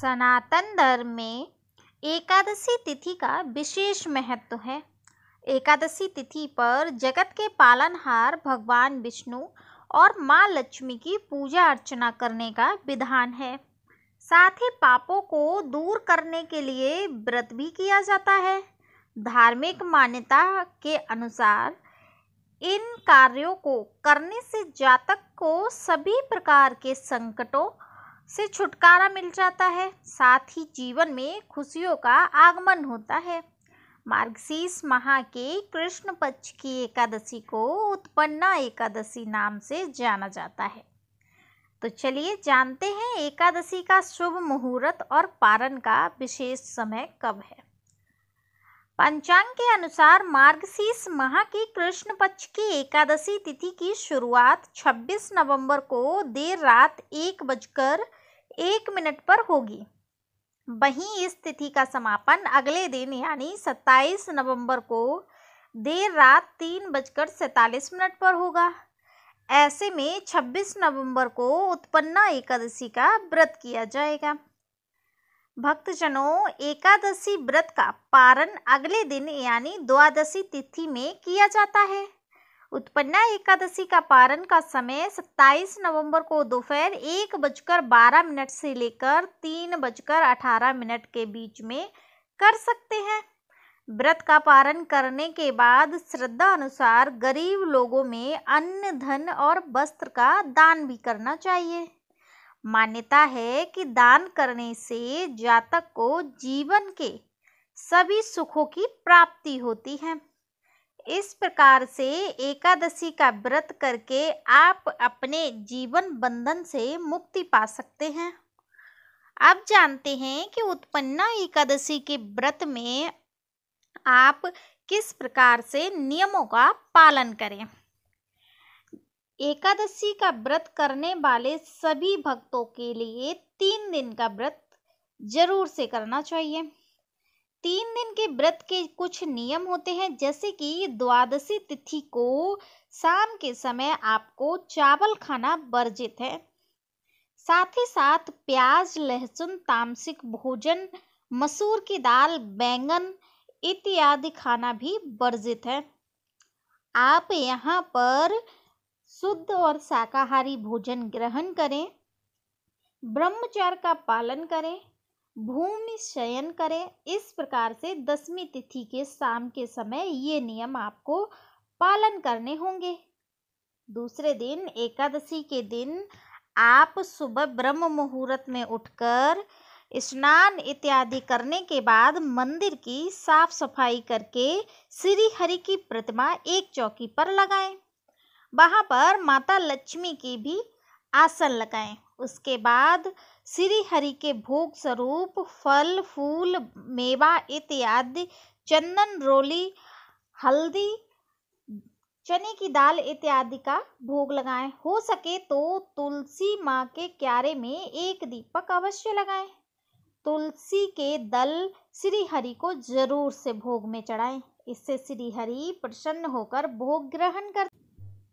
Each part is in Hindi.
सनातन धर्म में एकादशी तिथि का विशेष महत्व है एकादशी तिथि पर जगत के पालनहार भगवान विष्णु और माँ लक्ष्मी की पूजा अर्चना करने का विधान है साथ ही पापों को दूर करने के लिए व्रत भी किया जाता है धार्मिक मान्यता के अनुसार इन कार्यों को करने से जातक को सभी प्रकार के संकटों से छुटकारा मिल जाता है साथ ही जीवन में खुशियों का आगमन होता है मार्गशीर्ष माह के कृष्ण पक्ष की एकादशी को उत्पन्ना एकादशी नाम से जाना जाता है तो चलिए जानते हैं एकादशी का शुभ मुहूर्त और पारण का विशेष समय कब है पंचांग के अनुसार मार्गशीर्ष माह के कृष्ण पक्ष की एकादशी तिथि की शुरुआत 26 नवंबर को देर रात एक बजकर एक मिनट पर होगी वहीं इस तिथि का समापन अगले दिन यानी 27 नवंबर को देर रात तीन बजकर सैतालीस मिनट पर होगा ऐसे में 26 नवंबर को उत्पन्ना एकादशी का व्रत किया जाएगा भक्तजनों एकादशी व्रत का पारण अगले दिन यानी द्वादशी तिथि में किया जाता है उत्पन्ना एकादशी का पारण का समय 27 नवंबर को दोपहर एक बजकर बारह मिनट से लेकर तीन बजकर अठारह मिनट के बीच में कर सकते हैं व्रत का पारण करने के बाद श्रद्धा अनुसार गरीब लोगों में अन्न धन और वस्त्र का दान भी करना चाहिए मान्यता है कि दान करने से जातक को जीवन के सभी सुखों की प्राप्ति होती है इस प्रकार से एकादशी का व्रत करके आप अपने जीवन बंधन से मुक्ति पा सकते हैं आप जानते हैं कि उत्पन्ना एकादशी के व्रत में आप किस प्रकार से नियमों का पालन करें एकादशी का व्रत करने वाले सभी भक्तों के लिए तीन दिन का व्रत जरूर से करना चाहिए तीन दिन के व्रत के कुछ नियम होते हैं जैसे कि द्वादशी तिथि को शाम के समय आपको चावल खाना वर्जित है साथ ही साथ प्याज लहसुन तामसिक भोजन मसूर की दाल बैंगन इत्यादि खाना भी वर्जित है आप यहाँ पर शुद्ध और शाकाहारी भोजन ग्रहण करें ब्रह्मचार का पालन करें भूमि शयन करें इस प्रकार से दसवीं तिथि के शाम के समय ये नियम आपको पालन करने होंगे दूसरे दिन एकादशी के दिन आप सुबह ब्रह्म मुहूर्त में उठकर स्नान इत्यादि करने के बाद मंदिर की साफ सफाई करके श्री हरि की प्रतिमा एक चौकी पर लगाएं वहां पर माता लक्ष्मी की भी आसन लगाएं उसके बाद श्री हरि के भोग स्वरूप फल फूल मेवा इत्यादि चंदन रोली हल्दी चने की दाल इत्यादि का भोग लगाएं हो सके तो तुलसी माँ के क्यारे में एक दीपक अवश्य लगाएं तुलसी के दल श्री हरि को जरूर से भोग में चढ़ाएं इससे श्री हरि प्रसन्न होकर भोग ग्रहण कर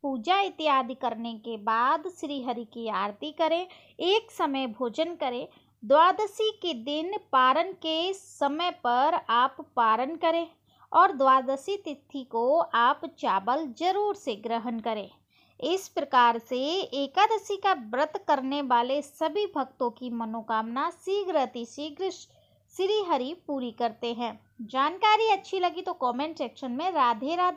पूजा इत्यादि करने के बाद श्री हरि की आरती करें एक समय भोजन करें द्वादशी के दिन पारण के समय पर आप पारण करें और द्वादशी तिथि को आप चावल जरूर से ग्रहण करें इस प्रकार से एकादशी का व्रत करने वाले सभी भक्तों की मनोकामना शीघ्र अतिशीघ्र श्री हरि पूरी करते हैं जानकारी अच्छी लगी तो कमेंट सेक्शन में राधे राधे